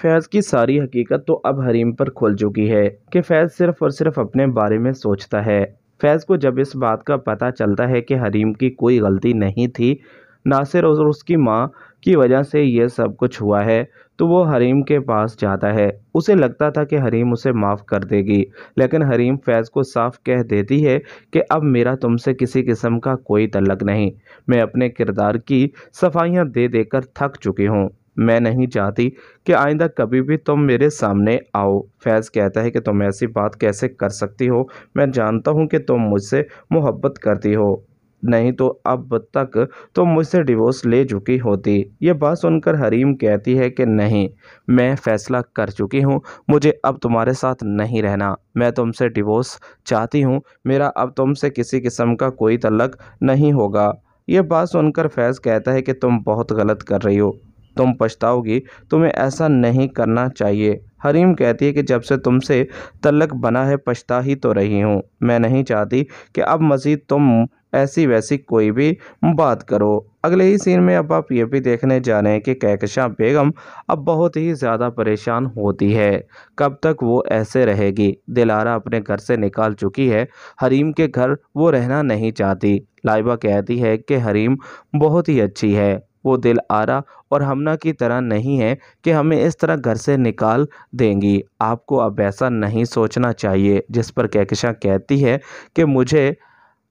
फैज़ की सारी हकीकत तो अब हरीम पर खुल चुकी है कि फैज़ सिर्फ और सिर्फ अपने बारे में सोचता है फैज़ को जब इस बात का पता चलता है कि हरीम की कोई गलती नहीं थी नासिर और उसकी माँ की वजह से यह सब कुछ हुआ है तो वो हरीम के पास जाता है उसे लगता था कि हरीम उसे माफ़ कर देगी लेकिन हरीम फैज़ को साफ कह देती है कि अब मेरा तुमसे किसी किस्म का कोई तलक नहीं मैं अपने किरदार की सफाइयाँ दे देकर थक चुकी हूँ मैं नहीं चाहती कि आइंदा कभी भी तुम मेरे सामने आओ फैज़ कहता है कि तुम ऐसी बात कैसे कर सकती हो मैं जानता हूँ कि तुम मुझसे मोहब्बत करती हो नहीं तो अब तक तुम तो मुझसे डिवोर्स ले चुकी होती ये बात सुनकर हरीम कहती है कि नहीं मैं फ़ैसला कर चुकी हूँ मुझे अब तुम्हारे साथ नहीं रहना मैं तुमसे डिवोर्स चाहती हूँ मेरा अब तुमसे किसी किस्म का कोई तलक नहीं होगा ये बात सुनकर फैज़ कहता है कि तुम बहुत गलत कर रही हो तुम पछताओगी तुम्हें ऐसा नहीं करना चाहिए हरीम कहती है कि जब से तुमसे तलक बना है पछता ही तो रही हूँ मैं नहीं चाहती कि अब मज़ीद तुम ऐसी वैसी कोई भी बात करो अगले ही सीन में अब आप ये भी देखने जा रहे हैं कि कहकशा बेगम अब बहुत ही ज़्यादा परेशान होती है कब तक वो ऐसे रहेगी दिलारा अपने घर से निकाल चुकी है हरीम के घर वो रहना नहीं चाहती लाइबा कहती है कि हरीम बहुत ही अच्छी है वो दिल आरा और हमना की तरह नहीं है कि हमें इस तरह घर से निकाल देंगी आपको अब ऐसा नहीं सोचना चाहिए जिस पर कहकशा कहती है कि मुझे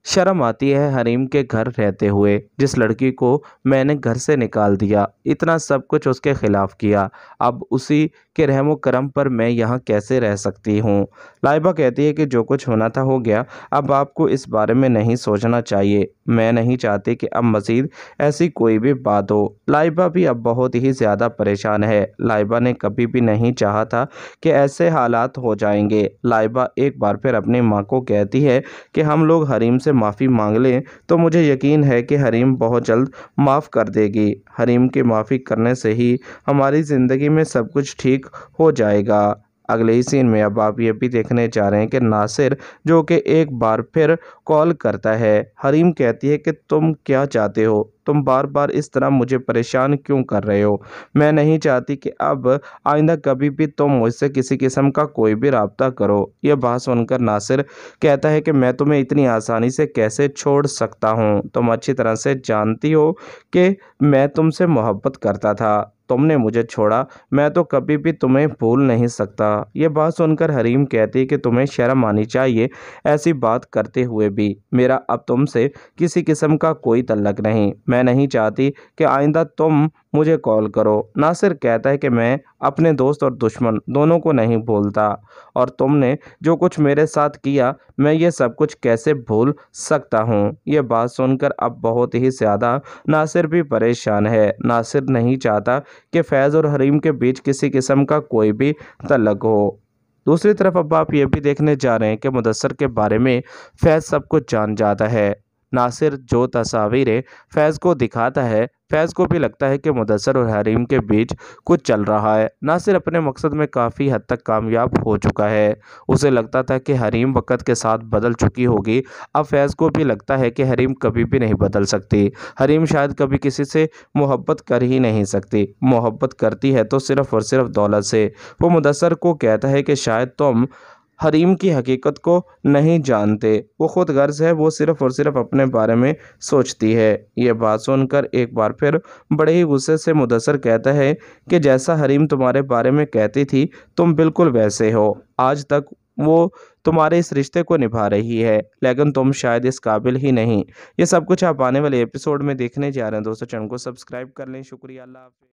शर्म आती है हरीम के घर रहते हुए जिस लड़की को मैंने घर से निकाल दिया इतना सब कुछ उसके ख़िलाफ़ किया अब उसी के रहम करम पर मैं यहाँ कैसे रह सकती हूँ लाइबा कहती है कि जो कुछ होना था हो गया अब आपको इस बारे में नहीं सोचना चाहिए मैं नहीं चाहती कि अब मज़ीद ऐसी कोई भी बात हो लाइबा भी अब बहुत ही ज़्यादा परेशान है लाइबा ने कभी भी नहीं चाह था कि ऐसे हालात हो जाएंगे लाइबा एक बार फिर अपनी माँ को कहती है कि हम लोग हरीम से से माफ़ी मांग लें तो मुझे यकीन है कि हरीम बहुत जल्द माफ़ कर देगी हरीम के माफ़ी करने से ही हमारी ज़िंदगी में सब कुछ ठीक हो जाएगा अगले ही सीन में अब आप ये भी देखने जा रहे हैं कि नासिर जो कि एक बार फिर कॉल करता है हरीम कहती है कि तुम क्या चाहते हो तुम बार बार इस तरह मुझे परेशान क्यों कर रहे हो मैं नहीं चाहती कि अब आइंदा कभी भी तुम मुझसे किसी किस्म का कोई भी रबता करो यह बात सुनकर नासिर कहता है कि मैं तुम्हें इतनी आसानी से कैसे छोड़ सकता हूँ तुम अच्छी तरह से जानती हो कि मैं तुमसे मोहब्बत करता था तुमने मुझे छोड़ा मैं तो कभी भी तुम्हें भूल नहीं सकता ये बात सुनकर हरीम कहती कि तुम्हें शर्म आनी चाहिए ऐसी बात करते हुए भी मेरा अब तुमसे किसी किस्म का कोई तल्लक नहीं मैं नहीं चाहती कि आइंदा तुम मुझे कॉल करो नासिर कहता है कि मैं अपने दोस्त और दुश्मन दोनों को नहीं भूलता और तुमने जो कुछ मेरे साथ किया मैं ये सब कुछ कैसे भूल सकता हूँ ये बात सुनकर अब बहुत ही ज़्यादा नासिर भी परेशान है नासिर नहीं चाहता कि फैज़ और हरीम के बीच किसी किस्म का कोई भी तलक हो दूसरी तरफ अब आप ये भी देखने जा रहे हैं कि मुदसर के बारे में फैज़ सब कुछ जान जाता है नासिर जो तस्वीरें फैज़ को दिखाता है फैज़ को भी लगता है कि मुदसर और हरीम के बीच कुछ चल रहा है नासिर अपने मकसद में काफ़ी हद तक कामयाब हो चुका है उसे लगता था कि हरीम वक़्त के साथ बदल चुकी होगी अब फैज़ को भी लगता है कि हरीम कभी भी नहीं बदल सकती हरीम शायद कभी किसी से मोहब्बत कर ही नहीं सकती मोहब्बत करती है तो सिर्फ़ और सिर्फ दौलत से वो मुदसर को कहता है कि शायद तुम हरीम की हकीकत को नहीं जानते वो ख़ुद गर्ज है वो सिर्फ़ और सिर्फ अपने बारे में सोचती है ये बात सुनकर एक बार फिर बड़े ही गुस्से से मुदसर कहता है कि जैसा हरीम तुम्हारे बारे में कहती थी तुम बिल्कुल वैसे हो आज तक वो तुम्हारे इस रिश्ते को निभा रही है लेकिन तुम शायद इस काबिल ही नहीं ये सब कुछ आप आने वाले एपिसोड में देखने जा रहे हैं दोस्तों चैनल को सब्सक्राइब कर लें शुक्रिया अल्लाह